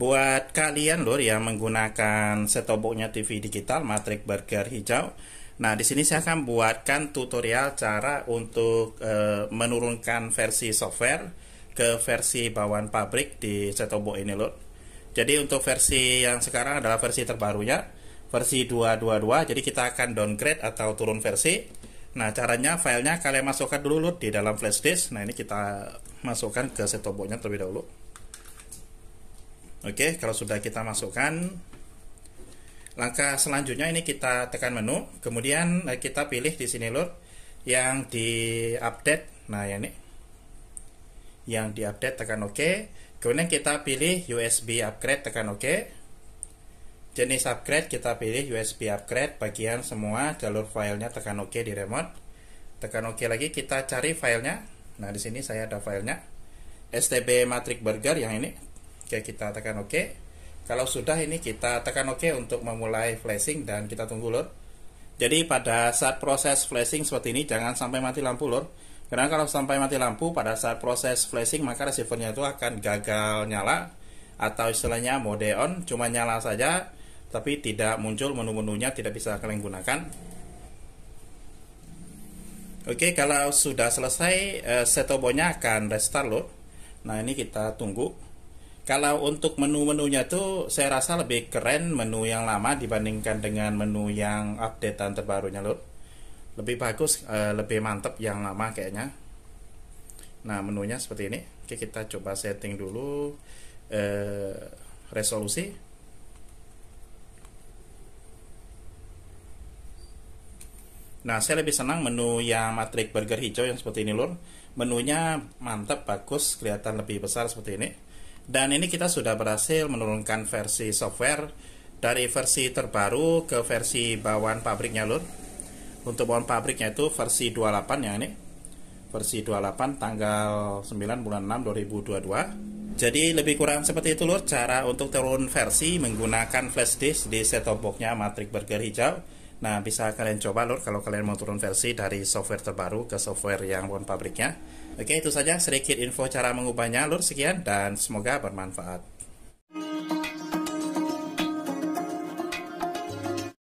Buat kalian lor yang menggunakan setoboknya TV digital matrik burger hijau. Nah, di sini saya akan buatkan tutorial cara untuk e, menurunkan versi software ke versi bawaan pabrik di setobok ini lor Jadi untuk versi yang sekarang adalah versi terbarunya, versi 222. Jadi kita akan downgrade atau turun versi. Nah, caranya filenya kalian masukkan dulu lor di dalam flash disk. Nah, ini kita masukkan ke setoboknya terlebih dahulu. Oke, kalau sudah kita masukkan, langkah selanjutnya ini kita tekan menu, kemudian eh, kita pilih di sini lur yang di update. Nah, ya ini. Yang di update tekan OK. Kemudian kita pilih USB upgrade tekan OK. Jenis upgrade kita pilih USB upgrade bagian semua jalur filenya tekan OK di remote. Tekan OK lagi kita cari filenya. Nah di sini saya ada filenya. STB Matrix Burger yang ini Oke, kita tekan OK. Kalau sudah ini kita tekan OK untuk memulai flashing dan kita tunggu lur. Jadi pada saat proses flashing seperti ini jangan sampai mati lampu lur. Karena kalau sampai mati lampu pada saat proses flashing maka receivernya itu akan gagal nyala atau istilahnya mode on cuma nyala saja tapi tidak muncul menu-menunya tidak bisa kalian gunakan. Oke, kalau sudah selesai eh, setobonya akan restart lur. Nah, ini kita tunggu. Kalau untuk menu-menunya tuh saya rasa lebih keren menu yang lama dibandingkan dengan menu yang updatean terbarunya loh. Lebih bagus, eh, lebih mantep yang lama kayaknya. Nah menunya seperti ini. Oke kita coba setting dulu uh, resolusi. Nah saya lebih senang menu yang matrix burger hijau yang seperti ini lor. Menunya mantap, bagus, kelihatan lebih besar seperti ini dan ini kita sudah berhasil menurunkan versi software dari versi terbaru ke versi bawaan pabriknya lur. Untuk bawaan pabriknya itu versi 28 yang ini. Versi 28 tanggal 9 bulan 6 2022. Jadi lebih kurang seperti itu lur cara untuk turun versi menggunakan flash disk di set-top boxnya Matrix Burger hijau. Nah, bisa kalian coba lur kalau kalian mau turun versi dari software terbaru ke software yang bukan pabriknya. Oke, itu saja sedikit info cara mengubahnya lur. Sekian dan semoga bermanfaat.